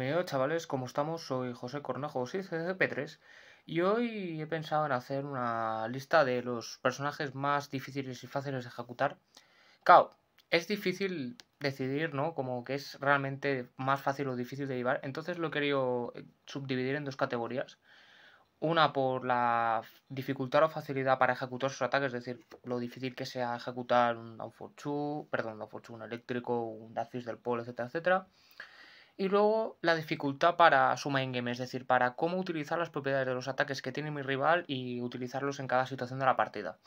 ¡Hola chavales, ¿cómo estamos? Soy José Cornejo, soy cgp 3 y hoy he pensado en hacer una lista de los personajes más difíciles y fáciles de ejecutar. Claro, es difícil decidir, ¿no? Como que es realmente más fácil o difícil de llevar, entonces lo he querido eh, subdividir en dos categorías. Una por la dificultad o facilidad para ejecutar sus ataques, es decir, lo difícil que sea ejecutar un Downforce perdón, un un eléctrico, un Dacis del Polo, etcétera, etcétera y luego la dificultad para su main game, es decir, para cómo utilizar las propiedades de los ataques que tiene mi rival y utilizarlos en cada situación de la partida.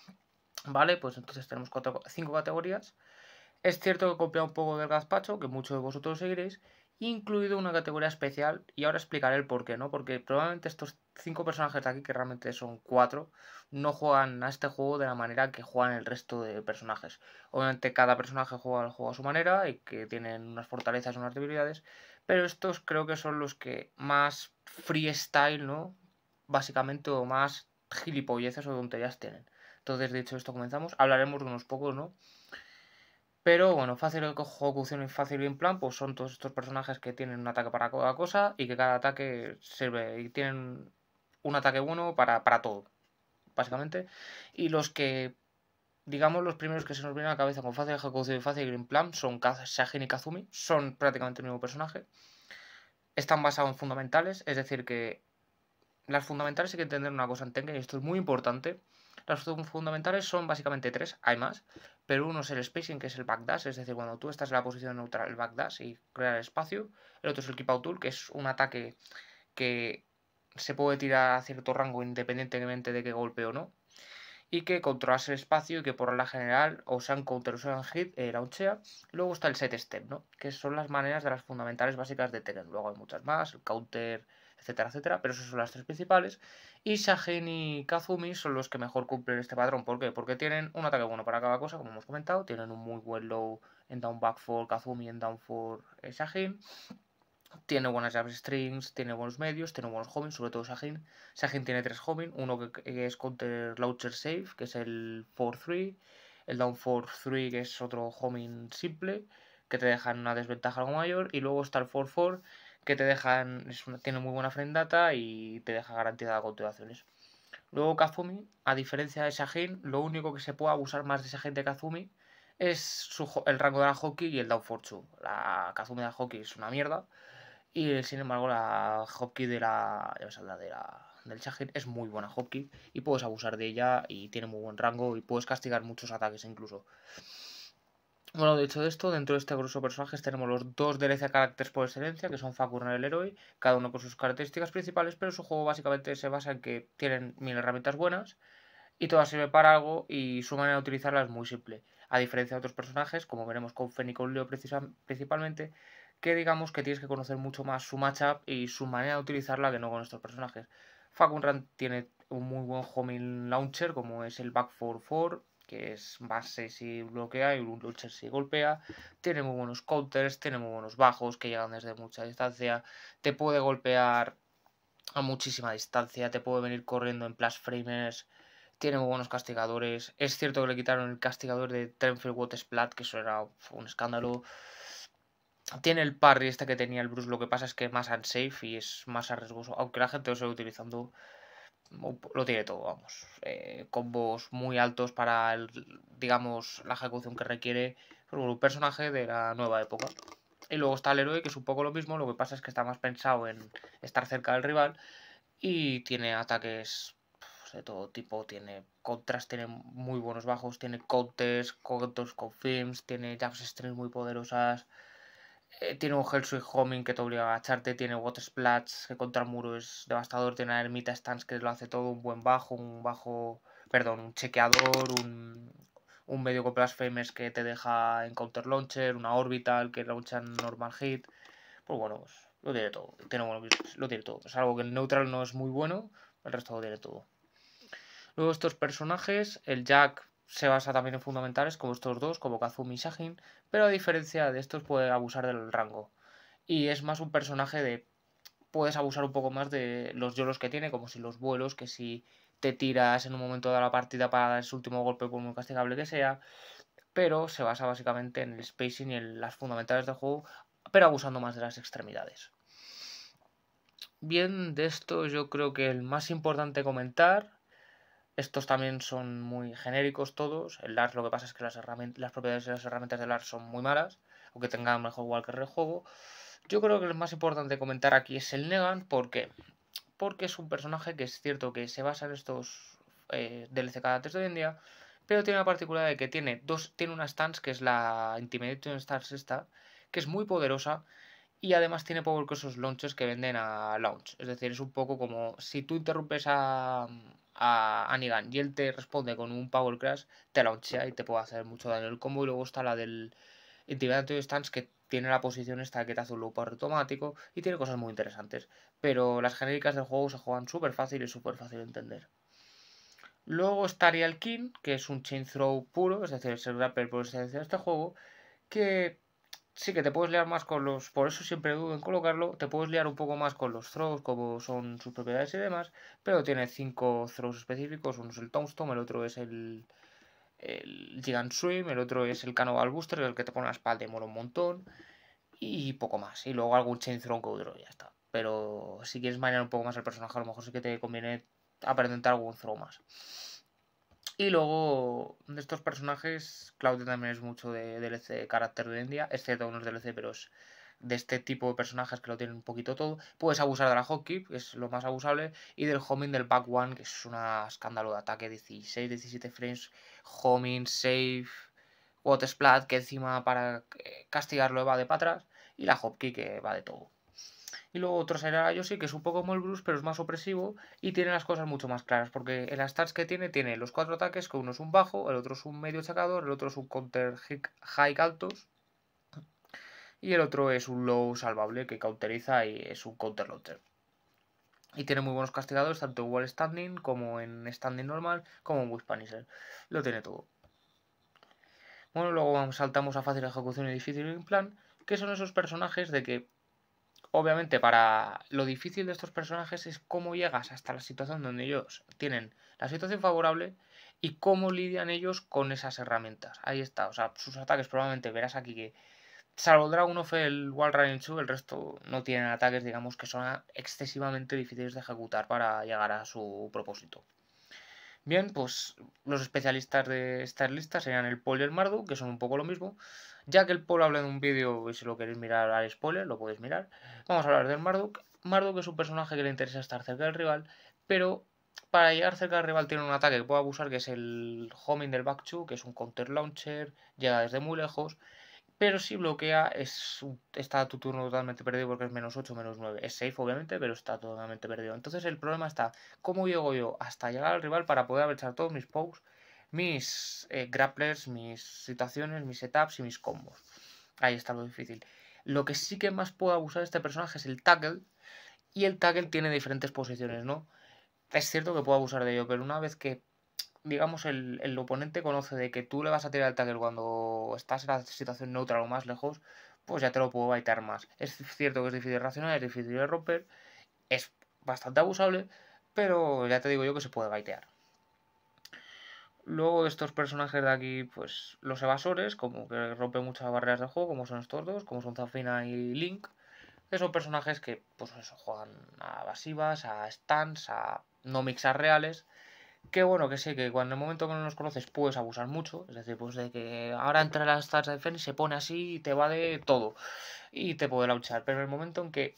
Vale, pues entonces tenemos cuatro, cinco categorías. Es cierto que copiado un poco del gazpacho, que muchos de vosotros seguiréis, incluido una categoría especial, y ahora explicaré el por qué, ¿no? Porque probablemente estos cinco personajes de aquí, que realmente son cuatro, no juegan a este juego de la manera que juegan el resto de personajes. Obviamente cada personaje juega el juego a su manera y que tienen unas fortalezas y unas debilidades, pero estos creo que son los que más freestyle, ¿no? Básicamente, o más gilipolleces o tonterías tienen. Entonces, hecho, esto, comenzamos. Hablaremos de unos pocos, ¿no? Pero bueno, fácil ejecución y fácil en plan, pues son todos estos personajes que tienen un ataque para cada cosa y que cada ataque sirve y tienen un ataque bueno para, para todo, básicamente. Y los que digamos, los primeros que se nos vienen a la cabeza con Fácil de ejecución y Fácil Green Plan son Sajin y Kazumi, son prácticamente el mismo personaje. Están basados en fundamentales, es decir, que las fundamentales hay que entender una cosa en Tengen, y esto es muy importante. Las fundamentales son básicamente tres, hay más, pero uno es el spacing, que es el backdash, es decir, cuando tú estás en la posición neutral, el backdash y crear espacio. El otro es el keep out tool, que es un ataque que se puede tirar a cierto rango independientemente de que golpe o no y que controlas el espacio y que por la general o sean counter, usan hit, eh, unchea. Luego está el set step, ¿no? Que son las maneras de las fundamentales básicas de tener Luego hay muchas más, el counter, etcétera, etcétera, pero esas son las tres principales. Y Sajin y Kazumi son los que mejor cumplen este patrón. ¿Por qué? Porque tienen un ataque bueno para cada cosa, como hemos comentado. Tienen un muy buen low en down back for Kazumi en down for eh, tiene buenas strings, tiene buenos medios, tiene buenos homing, sobre todo Sajin. Sajin tiene tres homing, uno que, es counter launcher safe, que es el 4-3, el down 4-3, que es otro homing simple, que te deja en una desventaja algo mayor, y luego está el 4-4, que te dejan, tiene muy buena frame y te deja garantizada continuaciones. Luego Kazumi, a diferencia de Sajin, lo único que se puede abusar más de esa de Kazumi es el rango de la hockey y el down 4-2. La Kazumi de la hockey es una mierda, y sin embargo, la Hopkins de la, ya me de la, del Shahir es muy buena Hopkins y puedes abusar de ella y tiene muy buen rango y puedes castigar muchos ataques incluso. Bueno, dicho de esto, dentro de este grueso de personajes tenemos los dos DLC caracteres por excelencia, que son y el héroe, cada uno con sus características principales, pero su juego básicamente se basa en que tienen mil herramientas buenas y todas sirven para algo y su manera de utilizarlas es muy simple. A diferencia de otros personajes, como veremos con Fen y con Leo principalmente, que digamos que tienes que conocer mucho más su matchup y su manera de utilizarla que no con estos personajes. run tiene un muy buen homing launcher como es el Back 4-4, que es base si bloquea y un launcher si golpea. Tiene muy buenos counters, tiene muy buenos bajos que llegan desde mucha distancia. Te puede golpear a muchísima distancia, te puede venir corriendo en plus framers tiene muy buenos castigadores. Es cierto que le quitaron el castigador de Trenfield Splat que eso era un escándalo tiene el parry este que tenía el Bruce, lo que pasa es que es más unsafe y es más arriesgoso, aunque la gente lo sigue utilizando, lo tiene todo, vamos. Eh, combos muy altos para, el, digamos, la ejecución que requiere un personaje de la nueva época. Y luego está el héroe, que es un poco lo mismo, lo que pasa es que está más pensado en estar cerca del rival y tiene ataques de todo tipo, tiene contras, tiene muy buenos bajos, tiene counters, cortos con films, tiene jabs strings muy poderosas, eh, tiene un Hellsweep Homing que te obliga a agacharte, tiene Water Splats que contra el muro es devastador, tiene una Ermita Stance que lo hace todo, un buen bajo, un bajo, perdón, un chequeador, un, medio con Blasphemous que te deja en Counter Launcher, una Orbital que launcha en Normal Hit, pues bueno, pues, lo tiene todo, lo tiene todo, es algo que en neutral no es muy bueno, el resto lo tiene todo. Luego estos personajes, el Jack se basa también en fundamentales como estos dos, como Kazumi y Sajin, pero a diferencia de estos puede abusar del rango. Y es más un personaje de... Puedes abusar un poco más de los yolos que tiene, como si los vuelos, que si te tiras en un momento de la partida para dar su último golpe por muy castigable que sea, pero se basa básicamente en el spacing y en las fundamentales del juego, pero abusando más de las extremidades. Bien, de esto yo creo que el más importante comentar estos también son muy genéricos todos. El LARS lo que pasa es que las, las propiedades de las herramientas de LARS son muy malas, aunque tengan mejor que el juego. Yo creo que lo más importante comentar aquí es el Negan, ¿por qué? Porque es un personaje que es cierto que se basa en estos eh, DLC cada de hoy en día, pero tiene la particularidad de que tiene dos, tiene una stance que es la Intimidation Stars esta, que es muy poderosa y además tiene Power esos launchers que venden a launch. Es decir, es un poco como si tú interrumpes a, Anigan y él te responde con un Power Crash, te launchea y te puede hacer mucho daño el combo. Y luego está la del Intimidante Stance que tiene la posición esta que te hace un loop automático y tiene cosas muy interesantes. Pero las genéricas del juego se juegan súper fácil y súper fácil de entender. Luego estaría el King, que es un chain throw puro, es decir, es el rapper por excelencia de este juego, que sí que te puedes liar más con los, por eso siempre dudo en colocarlo, te puedes liar un poco más con los throws, como son sus propiedades y demás, pero tiene cinco throws específicos, uno es el tombstone, el otro es el, el Gigant Swim, el otro es el Canoval Booster, el que te pone la espalda y mola un montón, y poco más, y luego algún Chain Throw que otro, ya está. Pero si quieres manejar un poco más el personaje, a lo mejor sí que te conviene aprender algún throw más. Y luego, de estos personajes, Claudia también es mucho de DLC carácter de India, excepto unos DLC, pero es de este tipo de personajes que lo tienen un poquito todo. Puedes abusar de la hotkey, que es lo más abusable, y del homing del back one, que es un escándalo de ataque, 16, 17 frames, homing, save, water splat, que encima para eh, castigarlo va de patras, y la hotkey que va de todo. Y luego otro será Yoshi, que es un poco como el Bruce, pero es más opresivo y tiene las cosas mucho más claras. Porque en las stats que tiene, tiene los cuatro ataques, que uno es un bajo, el otro es un medio chacador, el otro es un counter high altos. Y el otro es un low salvable que cauteriza y es un counter launcher. Y tiene muy buenos castigadores, tanto en wall standing como en standing normal, como en Wish Lo tiene todo. Bueno, luego saltamos a fácil ejecución y difícil en plan, que son esos personajes de que obviamente para lo difícil de estos personajes es cómo llegas hasta la situación donde ellos tienen la situación favorable y cómo lidian ellos con esas herramientas. Ahí está, o sea, sus ataques probablemente verás aquí que salvo fue el Wall Running el resto no tienen ataques, digamos, que son excesivamente difíciles de ejecutar para llegar a su propósito. Bien, pues los especialistas de Starlist lista serían el Poli y el Mardu, que son un poco lo mismo, ya que el pueblo habla en un vídeo y si lo queréis mirar al spoiler, lo podéis mirar. Vamos a hablar del Marduk. Marduk es un personaje que le interesa estar cerca del rival, pero para llegar cerca del rival tiene un ataque que puede abusar, que es el homing del Bakchu, que es un counter launcher, llega desde muy lejos, pero si bloquea está tu turno totalmente perdido porque es menos 8, menos 9. Es safe obviamente, pero está totalmente perdido. Entonces el problema está, ¿cómo llego yo hasta llegar al rival para poder aprovechar todos mis pokes mis eh, grapplers, mis situaciones, mis setups y mis combos. Ahí está lo difícil. Lo que sí que más puedo abusar de este personaje es el tackle. Y el tackle tiene diferentes posiciones, ¿no? Es cierto que puedo abusar de ello, pero una vez que, digamos, el, oponente conoce de que tú le vas a tirar el tackle cuando estás en la situación neutral o más lejos, pues ya te lo puedo baitear más. Es cierto que es difícil de racionar, es difícil de romper, es bastante abusable, pero ya te digo yo que se puede baitear. Luego estos personajes de aquí, pues los evasores, como que rompen muchas barreras de juego, como son estos dos, como son Zafina y Link, que son personajes que, pues eso, juegan a evasivas, a stands, a no mixas reales, que bueno, que sé que cuando en el momento que no los conoces puedes abusar mucho, es decir, pues de que ahora entra la Stars Defense y se pone así y te va de todo y te puede luchar, pero en el momento en que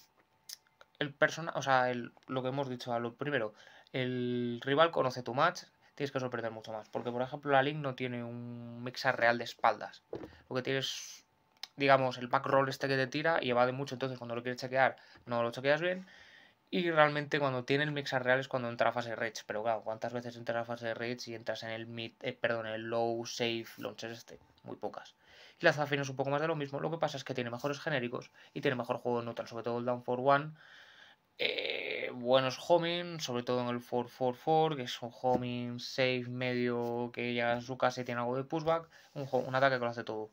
el persona, o sea, el, lo que hemos dicho a lo primero, el rival conoce tu match, tienes que sorprender mucho más. Porque, por ejemplo, la Link no tiene un mixer real de espaldas. Lo que tienes, digamos, el pack roll este que te tira y evade mucho. Entonces, cuando lo quieres chequear, no lo chequeas bien. Y realmente cuando tiene el mixer real es cuando entra a fase rage. Pero claro, ¿cuántas veces entras a fase rage y entras en el mid, eh, perdón, el low safe launcher este? Muy pocas. Y la Zafina es un poco más de lo mismo. Lo que pasa es que tiene mejores genéricos y tiene mejor juego neutral, sobre todo el down for one eh, buenos homing, sobre todo en el 444, que es un homing safe medio que ya en su casa tiene algo de pushback, un, ataque que lo hace todo.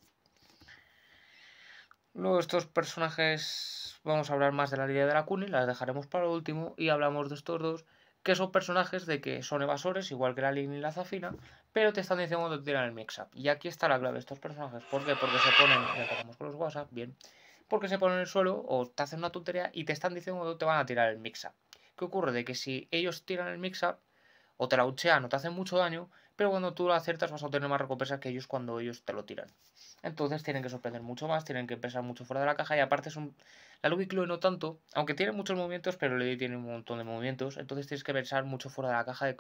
Luego estos personajes, vamos a hablar más de la línea de la Kuni, las dejaremos para lo último y hablamos de estos dos, que son personajes de que son evasores, igual que la línea y la Zafina, pero te están diciendo que tiran el mix-up. Y aquí está la clave de estos personajes, ¿por qué? Porque se ponen, ya con los WhatsApp, bien, porque se ponen en el suelo o te hacen una tontería y te están diciendo dónde te van a tirar el mix ¿Qué ocurre? De que si ellos tiran el mix-up o te la uchean o te hacen mucho daño, pero cuando tú lo acertas vas a obtener más recompensas que ellos cuando ellos te lo tiran. Entonces tienen que sorprender mucho más, tienen que pensar mucho fuera de la caja y aparte es un... La Lucky no tanto, aunque tiene muchos movimientos, pero Lady tiene un montón de movimientos, entonces tienes que pensar mucho fuera de la caja.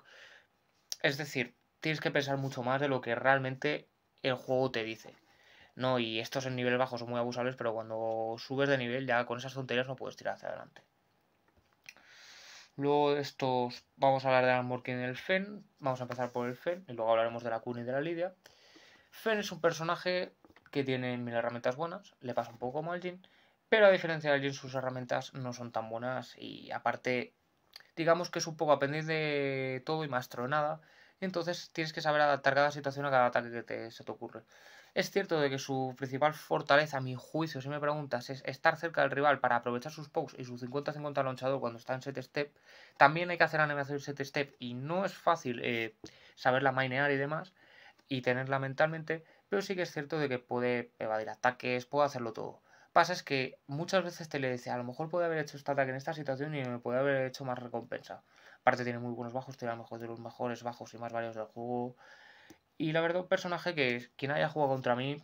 Es decir, tienes que pensar mucho más de lo que realmente el juego te dice. No, y estos en nivel bajo son muy abusables, pero cuando subes de nivel ya con esas tonterías no puedes tirar hacia adelante. Luego estos, vamos a hablar de Armorkin y el Fen, vamos a empezar por el Fen y luego hablaremos de la Kun y de la Lidia. Fen es un personaje que tiene mil herramientas buenas, le pasa un poco como al Jin, pero a diferencia del Jin sus herramientas no son tan buenas y aparte digamos que es un poco aprendiz de todo y maestro nada. Y entonces tienes que saber adaptar cada situación a cada ataque que se te ocurre. Es cierto de que su principal fortaleza, a mi juicio, si me preguntas, es estar cerca del rival para aprovechar sus pokes y su 50-50 lanzador cuando está en set step. También hay que hacer animación set step y no es fácil eh, saberla mainear y demás y tenerla mentalmente, pero sí que es cierto de que puede evadir ataques, puede hacerlo todo pasa es que muchas veces te le dice, a lo mejor puede haber hecho este ataque en esta situación y me puede haber hecho más recompensa. Aparte tiene muy buenos bajos, tiene a lo mejor de los mejores bajos y más varios del juego. Y la verdad, un personaje que quien haya jugado contra mí,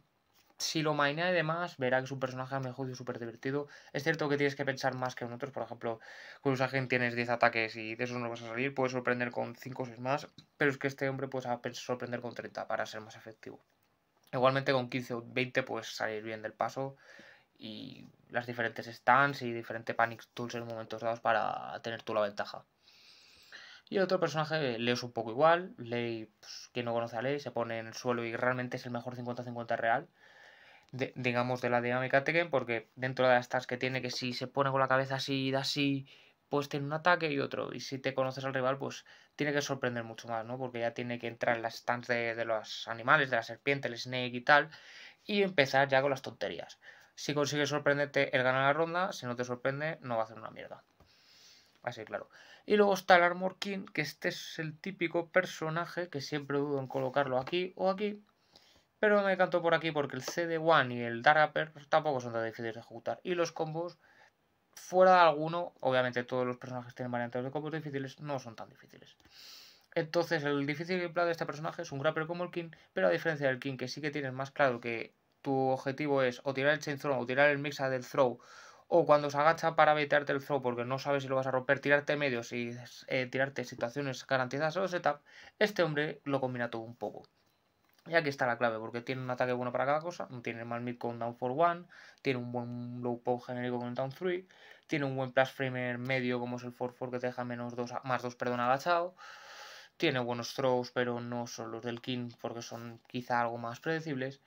si lo mainea y demás, verá que es un personaje a mejor y súper divertido. Es cierto que tienes que pensar más que en otros, por ejemplo, con Usagen tienes 10 ataques y de esos no vas a salir, puedes sorprender con 5 o 6 más, pero es que este hombre puede sorprender con 30 para ser más efectivo. Igualmente con 15 o 20 puedes salir bien del paso y las diferentes stands y diferentes panic tools en momentos dados para tener tú la ventaja. Y el otro personaje, eh, Leo es un poco igual. Ley, pues, no conoce a Ley, se pone en el suelo y realmente es el mejor 50-50 real. digamos de la dinámica Tekken, porque dentro de las stats que tiene, que si se pone con la cabeza así y da así, pues tiene un ataque y otro. Y si te conoces al rival, pues tiene que sorprender mucho más, ¿no? Porque ya tiene que entrar en las stands de, los animales, de la serpiente, el snake y tal, y empezar ya con las tonterías. Si consigues sorprenderte, el gana la ronda. Si no te sorprende, no va a hacer una mierda. Así, claro. Y luego está el Armor King, que este es el típico personaje que siempre dudo en colocarlo aquí o aquí. Pero me encantó por aquí porque el CD1 y el Dark tampoco son tan difíciles de ejecutar. Y los combos, fuera de alguno, obviamente todos los personajes tienen variantes de combos difíciles, no son tan difíciles. Entonces el difícil empleado de este personaje es un Grapper como el King, pero a diferencia del King que sí que tienes más claro que tu objetivo es o tirar el chain throw o tirar el mixa del throw o cuando se agacha para meterte el throw porque no sabes si lo vas a romper, tirarte medios y eh, tirarte situaciones garantizadas o setup, este hombre lo combina todo un poco. Y aquí está la clave, porque tiene un ataque bueno para cada cosa, no tiene mal mid con down for one, tiene un buen low pop genérico con down 3, tiene un buen plus framer medio como es el 4-4 que te deja menos dos, más 2 perdón, agachado, tiene buenos throws pero no son los del king porque son quizá algo más predecibles,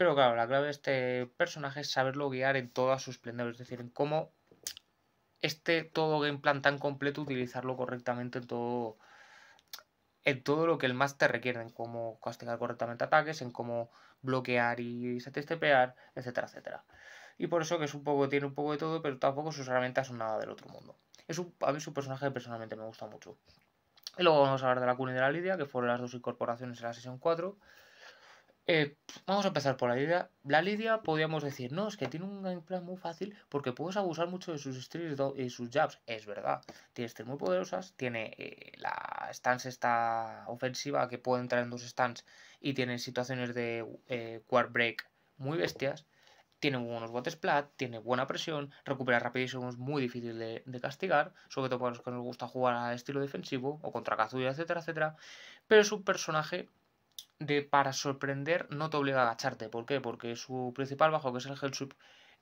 pero claro, la clave de este personaje es saberlo guiar en todo su esplendor, es decir, en cómo este todo game plan tan completo utilizarlo correctamente en todo en todo lo que el máster requiere, en cómo castigar correctamente ataques, en cómo bloquear y satisfepear, etcétera, etcétera. Y por eso que es un poco tiene un poco de todo, pero tampoco sus herramientas son nada del otro mundo. Es a mí su personaje personalmente me gusta mucho. Y luego vamos a hablar de la Cuna de la Lidia, que fueron las dos incorporaciones en la sesión 4. Eh, vamos a empezar por la Lidia. La Lidia podríamos decir, no, es que tiene un gameplay muy fácil porque puedes abusar mucho de sus strikes y sus jabs. Es verdad, tiene streaks muy poderosas, tiene eh, la stance esta ofensiva que puede entrar en dos stands y tiene situaciones de eh, break muy bestias. Tiene buenos botes plat, tiene buena presión, recupera rapidísimo, es muy difícil de, castigar, sobre todo para los que nos gusta jugar a estilo defensivo o contra Kazuya, etcétera, etcétera. Pero es un personaje de para sorprender no te obliga a agacharte. ¿Por qué? Porque su principal bajo, que es el Hellsweep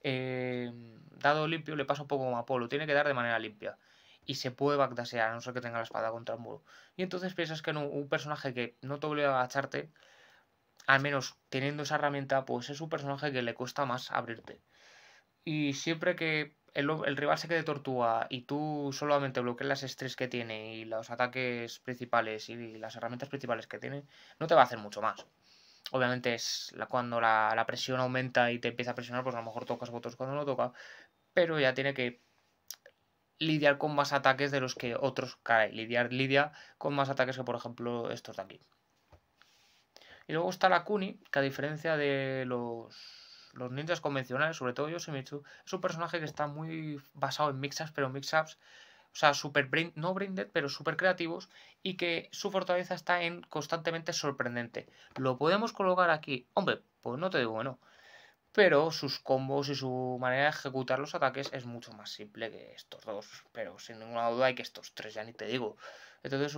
eh, dado limpio, le pasa un poco como a Polo. Tiene que dar de manera limpia. Y se puede backdasear, a no ser que tenga la espada contra el muro. Y entonces piensas que un personaje que no te obliga a agacharte, al menos teniendo esa herramienta, pues es un personaje que le cuesta más abrirte. Y siempre que el, rival se quede tortuga y tú solamente bloqueas las estrés que tiene y los ataques principales y las herramientas principales que tiene, no te va a hacer mucho más. Obviamente es cuando la, presión aumenta y te empieza a presionar, pues a lo mejor tocas votos cuando no toca, pero ya tiene que lidiar con más ataques de los que otros, cae. lidiar, lidia con más ataques que por ejemplo estos de aquí. Y luego está la Kuni, que a diferencia de los los ninjas convencionales, sobre todo Yoshimitsu, es un personaje que está muy basado en mix-ups, pero mix-ups, o sea, super no brinded, pero súper creativos, y que su fortaleza está en constantemente sorprendente. Lo podemos colocar aquí, hombre, pues no te digo bueno, pero sus combos y su manera de ejecutar los ataques es mucho más simple que estos dos, pero sin ninguna duda hay que estos tres, ya ni te digo. Entonces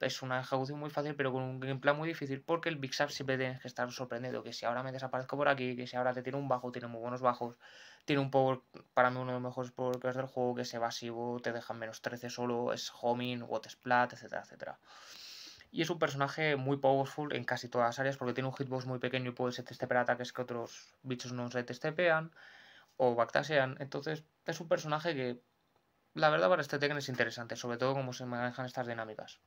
es una ejecución muy fácil, pero con un gameplay muy difícil, porque el Big Sap siempre tienes que estar sorprendido, que si ahora me desaparezco por aquí, que si ahora te tiene un bajo, tiene muy buenos bajos, tiene un power, para mí uno de los mejores power del juego, que es evasivo, te dejan menos 13 solo, es homing, what splat, etcétera, etcétera. Y es un personaje muy powerful en casi todas las áreas, porque tiene un hitbox muy pequeño y puede ser ataques que otros bichos no se testepean, o bactasean. entonces es un personaje que la verdad para este Tekken es interesante, sobre todo cómo se manejan estas dinámicas.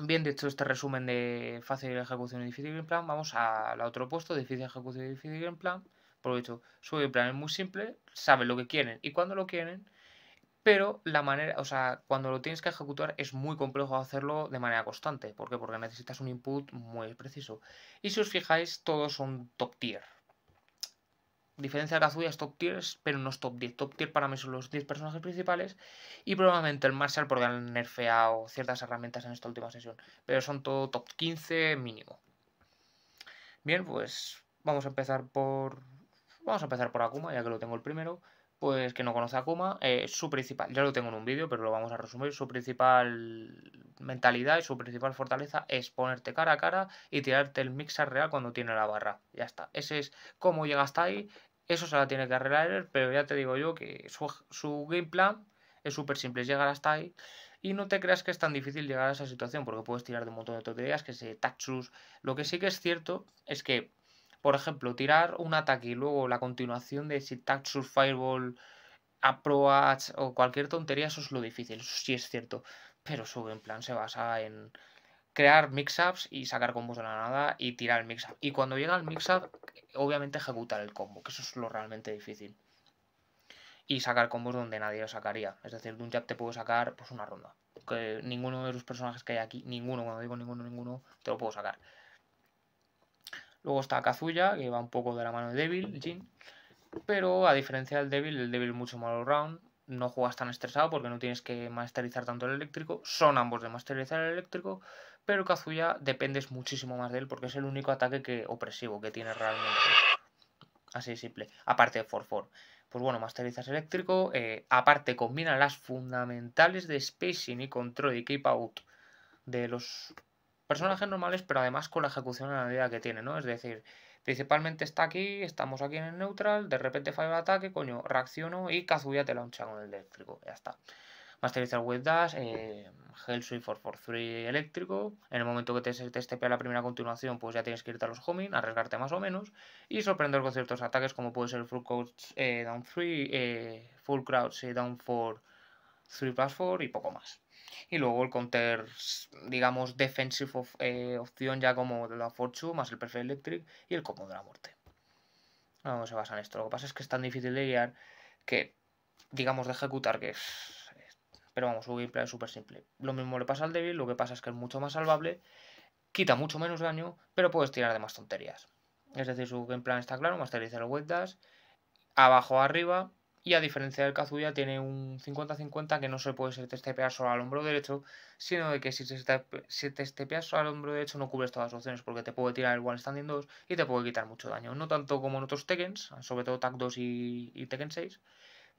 Bien, dicho este resumen de fácil ejecución y difícil game plan, vamos al otro puesto, difícil ejecución y difícil game plan. Por lo dicho, su game plan es muy simple, saben lo que quieren y cuando lo quieren, pero la manera, o sea, cuando lo tienes que ejecutar es muy complejo hacerlo de manera constante. ¿Por qué? Porque necesitas un input muy preciso. Y si os fijáis, todos son top tier diferencia de Kazuya es top tier, pero no es top 10. Top tier para mí son los 10 personajes principales y probablemente el Marshall porque han nerfeado ciertas herramientas en esta última sesión. Pero son todo top 15 mínimo. Bien, pues vamos a empezar por... Vamos a empezar por Akuma, ya que lo tengo el primero pues que no conoce a Kuma eh, su principal, ya lo tengo en un vídeo, pero lo vamos a resumir, su principal mentalidad y su principal fortaleza es ponerte cara a cara y tirarte el mixer real cuando tiene la barra. Ya está, ese es cómo llega hasta ahí, eso se la tiene que arreglar pero ya te digo yo que su, su game plan es súper simple, llegar hasta ahí. Y no te creas que es tan difícil llegar a esa situación, porque puedes tirar de un montón de ideas que se tachus. Lo que sí que es cierto es que por ejemplo, tirar un ataque y luego la continuación de si Surf Fireball, Approach o cualquier tontería, eso es lo difícil, eso sí es cierto. Pero su plan se basa en crear mix-ups y sacar combos de la nada y tirar el mix-up. Y cuando llega el mix-up, obviamente ejecutar el combo, que eso es lo realmente difícil. Y sacar combos donde nadie lo sacaría. Es decir, de un jab te puedo sacar pues una ronda. Que ninguno de los personajes que hay aquí, ninguno, cuando digo ninguno, ninguno, te lo puedo sacar. Luego está Kazuya, que va un poco de la mano de Devil, Jin. Pero a diferencia del Devil, el Devil mucho más all-round. No juegas tan estresado porque no tienes que masterizar tanto el eléctrico. Son ambos de masterizar el eléctrico. Pero Kazuya dependes muchísimo más de él porque es el único ataque que, opresivo que tiene realmente. Así de simple. Aparte de 4-4. Pues bueno, masterizas eléctrico. Eh, aparte combina las fundamentales de spacing y control y keep out de los personajes normales, pero además con la ejecución en la medida que tiene, ¿no? Es decir, principalmente está aquí, estamos aquí en el neutral, de repente falla el ataque, coño, reacciono y Kazuya te launcha con el eléctrico, ya está. el Web Dash, eh, for 443 eléctrico. En el momento que te, te estepea la primera continuación, pues ya tienes que irte a los homing, arriesgarte más o menos. Y sorprender con ciertos ataques como puede ser Full Crouch eh, Down 3, eh, Full Crouch eh, Down 4, 3 plus 4 y poco más. Y luego el counter, digamos, defensive eh, opción ya como la Fortune más el perfect electric y el combo de la muerte. No se basa en esto. Lo que pasa es que es tan difícil de guiar que, digamos, de ejecutar que es... Pero vamos, su gameplay es súper simple. Lo mismo le pasa al débil, lo que pasa es que es mucho más salvable, quita mucho menos daño, pero puedes tirar de más tonterías. Es decir, su gameplay está claro, masteriza el webdash. abajo arriba, y a diferencia del Kazuya, tiene un 50-50 que no se puede ser testepear solo al hombro derecho, sino de que si te testepeas solo al hombro derecho no cubres todas las opciones, porque te puede tirar el One Standing 2 y te puede quitar mucho daño. No tanto como en otros Tekkens, sobre todo TAC 2 y, Tekken 6,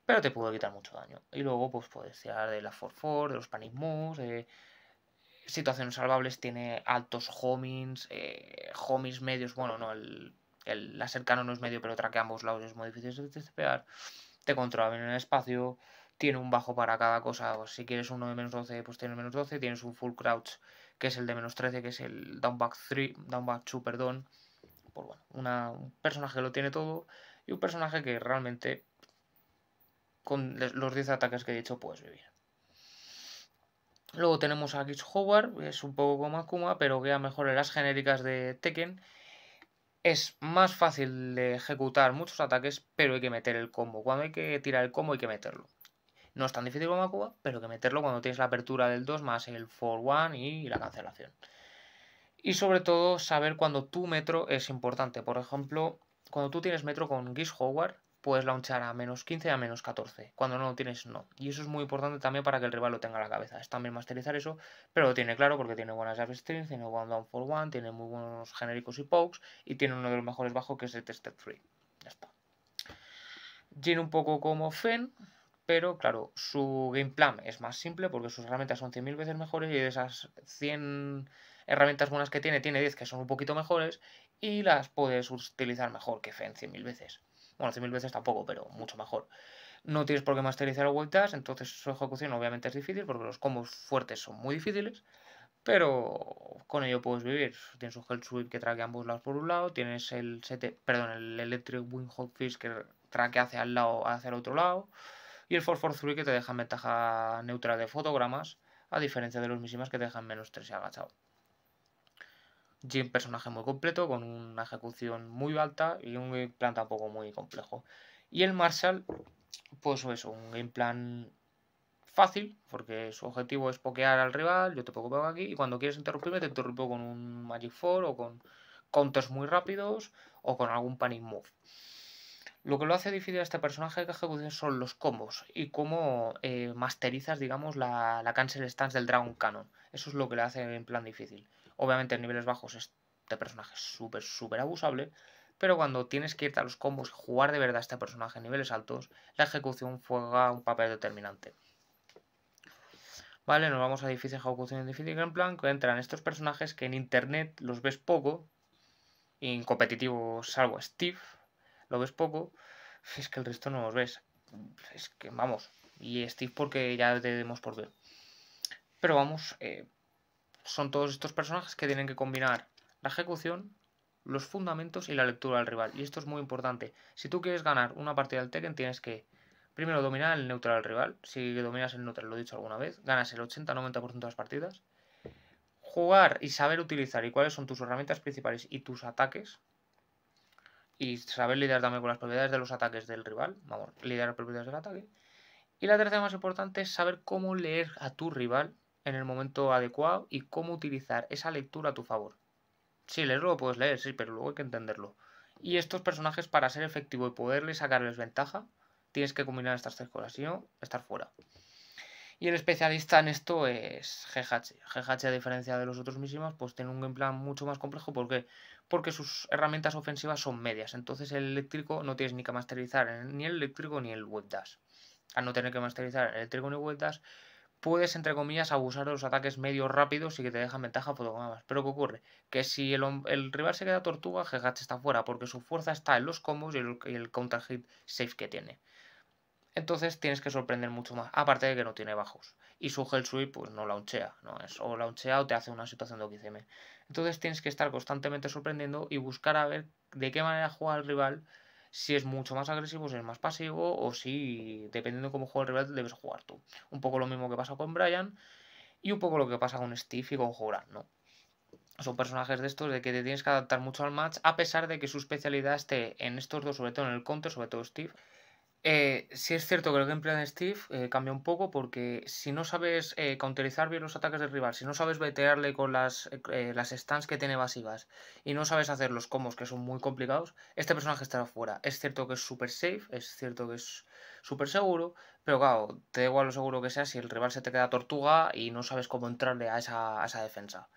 pero te puede quitar mucho daño. Y luego, pues puedes tirar de la 4-4, de los Panic Moves, eh, situaciones salvables, tiene altos homings, eh, homings medios, bueno, no, el, el no es medio, pero traque ambos lados es muy difícil de testepear te controla bien el espacio, tiene un bajo para cada cosa, pues, si quieres uno de menos 12, pues tiene menos 12, tienes un full crouch, que es el de menos 13, que es el downback 3, downback 2, perdón. Pues bueno, un personaje que lo tiene todo y un personaje que realmente con los 10 ataques que he dicho puedes vivir. Luego tenemos a Gitch Howard, es un poco como Akuma, pero que a mejor las genéricas de Tekken es más fácil de ejecutar muchos ataques, pero hay que meter el combo. Cuando hay que tirar el combo hay que meterlo. No es tan difícil como Cuba, pero hay que meterlo cuando tienes la apertura del 2 más el 4-1 y la cancelación. Y sobre todo saber cuando tu metro es importante. Por ejemplo, cuando tú tienes metro con Gis Howard, puedes launchar a menos 15 a menos 14. Cuando no lo tienes, no. Y eso es muy importante también para que el rival lo tenga a la cabeza. Es también masterizar eso, pero lo tiene claro porque tiene buenas llaves tiene one down for one, tiene muy buenos genéricos y pokes, y tiene uno de los mejores bajos que es el Tested Free. Ya está. tiene un poco como Fen, pero claro, su game plan es más simple porque sus herramientas son 100.000 veces mejores y de esas 100 herramientas buenas que tiene, tiene 10 que son un poquito mejores y las puedes utilizar mejor que Fen 100.000 veces. Bueno, 100.000 veces tampoco, pero mucho mejor. No tienes por qué masterizar vueltas, entonces su ejecución obviamente es difícil porque los combos fuertes son muy difíciles, pero con ello puedes vivir. Tienes un Hell Sweep que traque ambos lados por un lado, tienes el, perdón, el Electric Wing Hot Fist que traque hacia el lado, hacia otro lado, y el 443 que te deja ventaja neutra de fotogramas, a diferencia de los misimas que te dejan menos 3 y agachado es un personaje muy completo, con una ejecución muy alta y un game plan tampoco muy complejo. Y el Marshall, pues un game plan fácil, porque su objetivo es pokear al rival, yo te pokeo aquí, y cuando quieres interrumpirme te interrumpo con un Magic fall o con counters muy rápidos o con algún panic move. Lo que lo hace difícil a este personaje que ejecución son los combos y cómo eh, masterizas, digamos, la, cancel stance del Dragon Cannon. Eso es lo que le hace en plan difícil. Obviamente en niveles bajos este personaje es súper, súper abusable, pero cuando tienes que irte a los combos y jugar de verdad a este personaje en niveles altos, la ejecución juega un papel determinante. Vale, nos vamos a difícil ejecución en difícil en plan, que entran estos personajes que en internet los ves poco, y en competitivo salvo Steve, lo ves poco, es que el resto no los ves. Es que vamos, y Steve porque ya te demos por ver. Pero vamos, eh, son todos estos personajes que tienen que combinar la ejecución, los fundamentos y la lectura del rival. Y esto es muy importante. Si tú quieres ganar una partida del Tekken, tienes que primero dominar el neutral al rival. Si dominas el neutral, lo he dicho alguna vez, ganas el 80-90% de las partidas. Jugar y saber utilizar y cuáles son tus herramientas principales y tus ataques. Y saber lidiar también con las propiedades de los ataques del rival. Vamos, lidiar las propiedades del ataque. Y la tercera más importante es saber cómo leer a tu rival en el momento adecuado y cómo utilizar esa lectura a tu favor. Sí, leerlo lo puedes leer, sí, pero luego hay que entenderlo. Y estos personajes, para ser efectivo y poderle sacarles ventaja, tienes que combinar estas tres cosas, si no, estar fuera. Y el especialista en esto es GH. GH, a diferencia de los otros misimas, pues tiene un gameplay mucho más complejo. ¿Por qué? Porque sus herramientas ofensivas son medias. Entonces el eléctrico no tienes ni que masterizar ni el eléctrico ni el webdash. Al no tener que masterizar el eléctrico ni el webdash, puedes, entre comillas, abusar de los ataques medios rápidos y que te dejan ventaja fotogramas. Pero ¿qué ocurre? Que si el, el rival se queda tortuga, Gatch está fuera, porque su fuerza está en los combos y el, counter hit safe que tiene. Entonces tienes que sorprender mucho más, aparte de que no tiene bajos. Y su Hell Sweep pues no launchea, no es o launchea o te hace una situación de OQCM. Entonces tienes que estar constantemente sorprendiendo y buscar a ver de qué manera juega el rival si es mucho más agresivo, si es más pasivo, o si, dependiendo de cómo juega el rival, debes jugar tú. Un poco lo mismo que pasa con Brian, y un poco lo que pasa con Steve y con Joran, ¿no? Son personajes de estos de que te tienes que adaptar mucho al match, a pesar de que su especialidad esté en estos dos, sobre todo en el counter, sobre todo Steve, eh, sí es cierto que el gameplay de Steve eh, cambia un poco porque si no sabes eh, counterizar bien los ataques del rival, si no sabes vetearle con las, eh, eh, las stands que tiene evasivas y no sabes hacer los combos que son muy complicados, este personaje estará fuera. Es cierto que es súper safe, es cierto que es súper seguro, pero claro, te da igual lo seguro que sea si el rival se te queda tortuga y no sabes cómo entrarle a esa, defensa.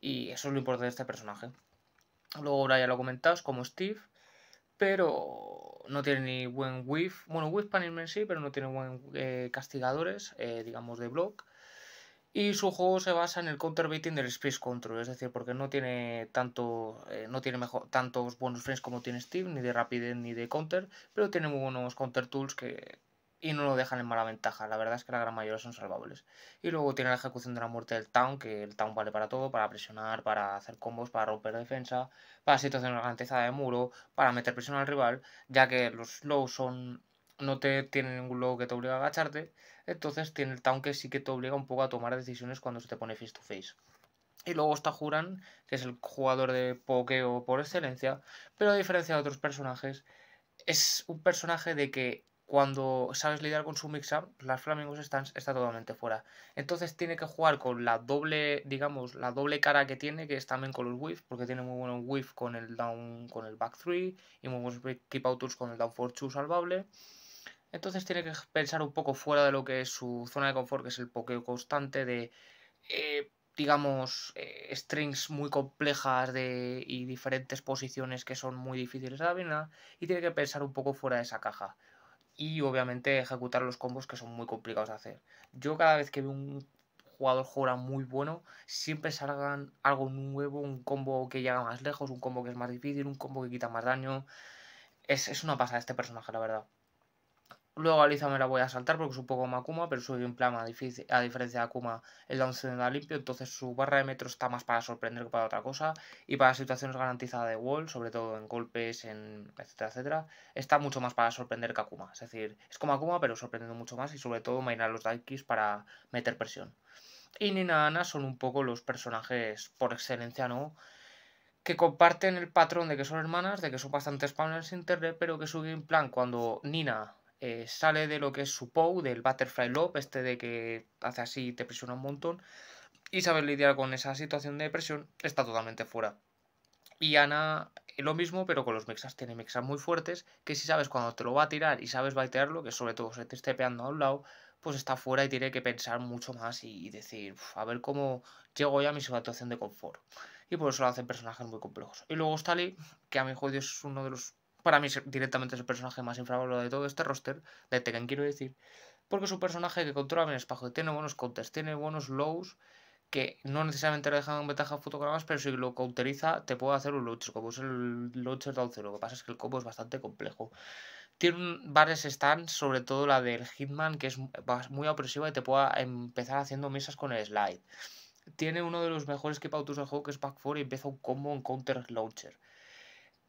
Y eso es lo importante de este personaje. Luego ahora ya lo comentáis como Steve pero no tiene ni buen whiff, bueno, whiff panel en sí, pero no tiene buen eh, castigadores, eh, digamos, de block. Y su juego se basa en el counter counterbaiting del Space Control, es decir, porque no tiene tanto, eh, no tiene mejor, tantos buenos frames como tiene Steve, ni de rapidez ni de counter, pero tiene muy buenos counter tools que, y no lo dejan en mala ventaja. La verdad es que la gran mayoría son salvables. Y luego tiene la ejecución de la muerte del Town, que el Town vale para todo, para presionar, para hacer combos, para romper defensa, para situaciones garantizadas de muro, para meter presión al rival, ya que los lows son no te tiene ningún low que te obliga a agacharte, entonces tiene el Town que sí que te obliga un poco a tomar decisiones cuando se te pone face to face. Y luego está Juran, que es el jugador de pokeo por excelencia, pero a diferencia de otros personajes, es un personaje de que cuando sabes lidiar con su mix las Flamingos están, está totalmente fuera. Entonces tiene que jugar con la doble, digamos, la doble cara que tiene, que es también con los whiff, porque tiene muy buenos whiff con el down, con el back 3 y muy buenos keep out tools con el down 4 salvable. Entonces tiene que pensar un poco fuera de lo que es su zona de confort, que es el pokeo constante de, eh, digamos, eh, strings muy complejas de, y diferentes posiciones que son muy difíciles de adivinar. Y tiene que pensar un poco fuera de esa caja y obviamente ejecutar los combos que son muy complicados de hacer. Yo cada vez que veo un jugador jugar muy bueno, siempre salgan algo nuevo, un combo que llega más lejos, un combo que es más difícil, un combo que quita más daño. Es, es una pasada este personaje, la verdad. Luego a me la voy a saltar porque es un poco como pero sube un plan a, difícil, a diferencia de Akuma, el down da limpio, entonces su barra de metros está más para sorprender que para otra cosa. Y para situaciones garantizadas de wall, sobre todo en golpes, en etcétera, etcétera, está mucho más para sorprender que Akuma. Es decir, es como Akuma, pero sorprendiendo mucho más y sobre todo mainar los Daikis para meter presión. Y Nina Ana son un poco los personajes por excelencia, ¿no? que comparten el patrón de que son hermanas, de que son bastante spawners internet, pero que su game plan cuando Nina eh, sale de lo que es su POW, del Butterfly Lob, este de que hace así y te presiona un montón, y saber lidiar con esa situación de presión está totalmente fuera. Y Ana, eh, lo mismo, pero con los Mixas. tiene Mixas muy fuertes, que si sabes cuando te lo va a tirar y sabes baitearlo, que sobre todo se te esté peando a un lado, pues está fuera y tiene que pensar mucho más y, decir, a ver cómo llego ya a mi situación de confort. Y por eso lo hacen personajes muy complejos. Y luego está que a mi jodido es uno de los para mí directamente es el personaje más infravalorado de todo este roster de Tekken, quiero decir. Porque es un personaje que controla bien el espacio, tiene buenos counters, tiene buenos lows, que no necesariamente le dejan ventaja a fotogramas, pero si lo counteriza te puede hacer un launcher, como es el launcher down Lo que pasa es que el combo es bastante complejo. Tiene varias stands, sobre todo la del Hitman, que es muy opresiva y te puede empezar haciendo mesas con el slide. Tiene uno de los mejores keep autos del juego, que es Back 4, y empieza un combo en counter launcher.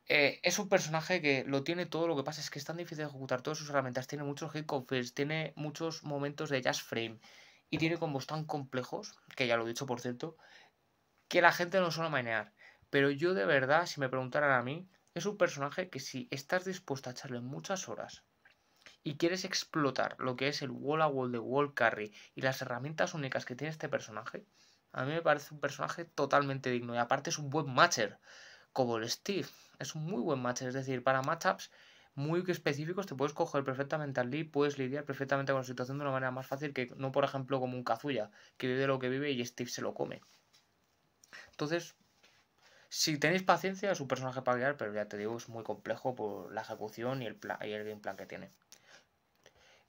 Eh, es un personaje que lo tiene todo, lo que pasa es que es tan difícil de ejecutar todas sus herramientas, tiene muchos hiccups, tiene muchos momentos de jazz frame y tiene combos tan complejos, que ya lo he dicho por cierto, que la gente no suele manear. Pero yo de verdad, si me preguntaran a mí, es un personaje que si estás dispuesto a echarle muchas horas y quieres explotar lo que es el wall a wall de wall carry y las herramientas únicas que tiene este personaje, a mí me parece un personaje totalmente digno y aparte es un buen matcher como el Steve. Es un muy buen match, es decir, para matchups muy específicos te puedes coger perfectamente al Lee puedes lidiar perfectamente con la situación de una manera más fácil que no, por ejemplo, como un Kazuya, que vive lo que vive y Steve se lo come. Entonces, si tenéis paciencia, es un personaje para guiar, pero ya te digo, es muy complejo por la ejecución y el, plan, y el plan que tiene.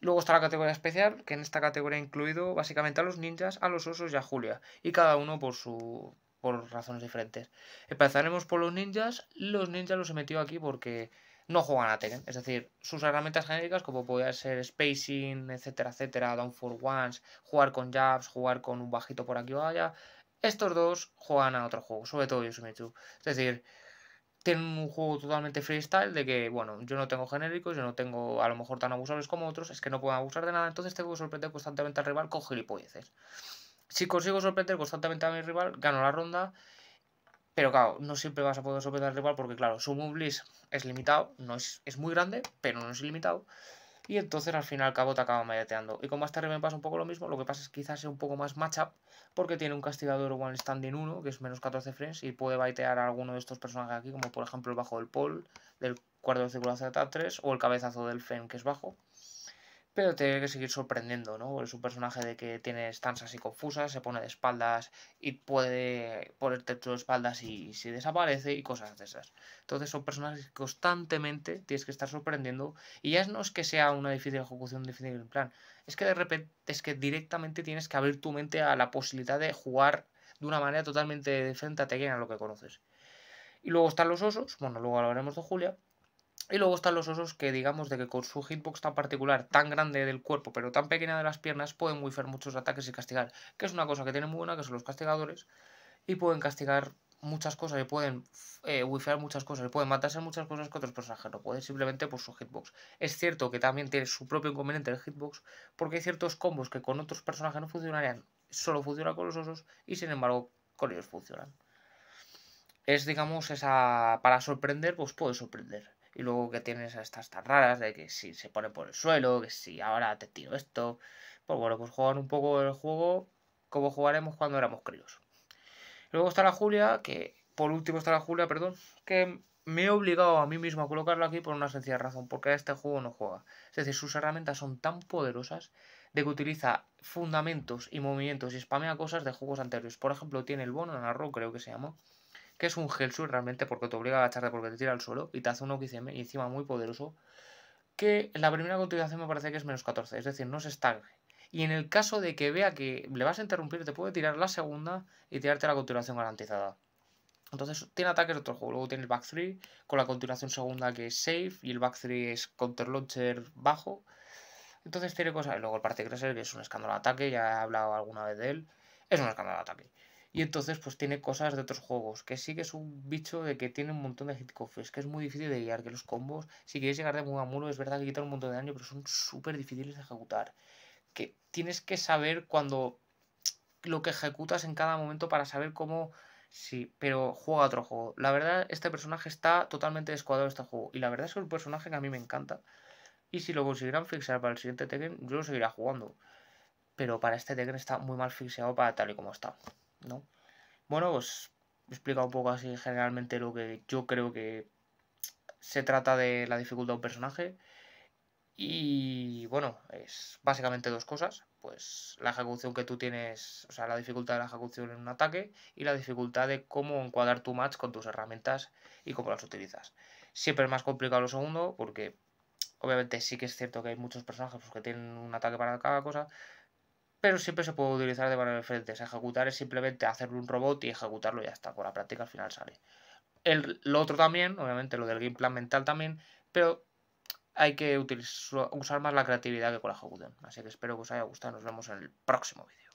Luego está la categoría especial, que en esta categoría incluido básicamente a los ninjas, a los osos y a Julia, y cada uno por su por razones diferentes. Empezaremos por los ninjas. Los ninjas los he metido aquí porque no juegan a Tekken. Es decir, sus herramientas genéricas, como podría ser spacing, etcétera, etcétera, down for once, jugar con jabs, jugar con un bajito por aquí o allá, estos dos juegan a otro juego, sobre todo Yusumitsu. Es decir, tienen un juego totalmente freestyle de que, bueno, yo no tengo genéricos, yo no tengo a lo mejor tan abusables como otros, es que no puedo abusar de nada, entonces tengo que sorprender constantemente al rival con gilipolleces. Si consigo sorprender constantemente a mi rival, gano la ronda. Pero claro, no siempre vas a poder sorprender al rival porque claro, su move es limitado, no es, es muy grande, pero no es ilimitado. Y entonces al final al cabo te acaba mayateando. Y con Master me pasa un poco lo mismo, lo que pasa es que quizás sea un poco más matchup, porque tiene un castigador one standing 1, que es menos 14 frames, y puede baitear a alguno de estos personajes aquí, como por ejemplo el bajo del Pol, del cuarto de Círculo z 3, o el cabezazo del Fen, que es bajo pero te tiene que seguir sorprendiendo, ¿no? Es un personaje de que tiene estanzas y confusas, se pone de espaldas y puede ponerte de espaldas y, si desaparece y cosas de esas. Entonces son personajes que constantemente tienes que estar sorprendiendo y ya no es que sea una difícil ejecución, difícil en plan, es que de repente, es que directamente tienes que abrir tu mente a la posibilidad de jugar de una manera totalmente diferente a a lo que conoces. Y luego están los osos, bueno, luego hablaremos de Julia, y luego están los osos que digamos de que con su hitbox tan particular, tan grande del cuerpo, pero tan pequeña de las piernas, pueden wifiar muchos ataques y castigar. Que es una cosa que tienen muy buena, que son los castigadores. Y pueden castigar muchas cosas, y pueden eh, wifiar muchas cosas, y pueden matarse muchas cosas que otros personajes no pueden, simplemente por su hitbox. Es cierto que también tiene su propio inconveniente el hitbox, porque hay ciertos combos que con otros personajes no funcionarían, solo funciona con los osos, y sin embargo con ellos funcionan. Es, digamos, esa... para sorprender, pues puede sorprender. Y luego que tienes estas tan raras de que si se pone por el suelo, que si ahora te tiro esto. Pues bueno, pues jugar un poco el juego como jugaremos cuando éramos críos. Luego está la Julia, que por último está la Julia, perdón, que me he obligado a mí mismo a colocarla aquí por una sencilla razón, porque este juego no juega. Es decir, sus herramientas son tan poderosas de que utiliza fundamentos y movimientos y spamea cosas de juegos anteriores. Por ejemplo, tiene el bono en creo que se llama, que es un Hellsur realmente porque te obliga a agacharte porque te tira al suelo y te hace un que y encima muy poderoso, que en la primera continuación me parece que es menos 14, es decir, no se Stag Y en el caso de que vea que le vas a interrumpir, te puede tirar la segunda y tirarte la continuación garantizada. Entonces tiene ataques de otro juego. Luego tiene el back 3 con la continuación segunda que es safe y el back 3 es counter launcher bajo. Entonces tiene cosas. Luego el parte crasher que es un escándalo de ataque, ya he hablado alguna vez de él. Es un escándalo de ataque. Y entonces pues tiene cosas de otros juegos, que sí que es un bicho de que tiene un montón de hitcoffers, que es muy difícil de guiar, que los combos, si quieres llegar de un a muro, es verdad que quita un montón de daño, pero son súper difíciles de ejecutar. Que tienes que saber cuando lo que ejecutas en cada momento para saber cómo... Sí, pero juega otro juego. La verdad, este personaje está totalmente descuadrado de este juego. Y la verdad es que es un personaje que a mí me encanta. Y si lo consiguieran fixar para el siguiente Tekken, yo lo seguirá jugando. Pero para este Tekken está muy mal fixeado para tal y como está. ¿no? Bueno, pues he explicado un poco así generalmente lo que yo creo que se trata de la dificultad de un personaje. Y bueno, es básicamente dos cosas. Pues la ejecución que tú tienes, o sea, la dificultad de la ejecución en un ataque y la dificultad de cómo encuadrar tu match con tus herramientas y cómo las utilizas. Siempre es más complicado lo segundo porque obviamente sí que es cierto que hay muchos personajes pues, que tienen un ataque para cada cosa, pero siempre se puede utilizar de manera diferente. ejecutar es simplemente hacerle un robot y ejecutarlo y ya está. Con la práctica al final sale. El, lo otro también, obviamente lo del game plan mental también, pero hay que usar más la creatividad que con la ejecución. Así que espero que os haya gustado. Nos vemos en el próximo vídeo.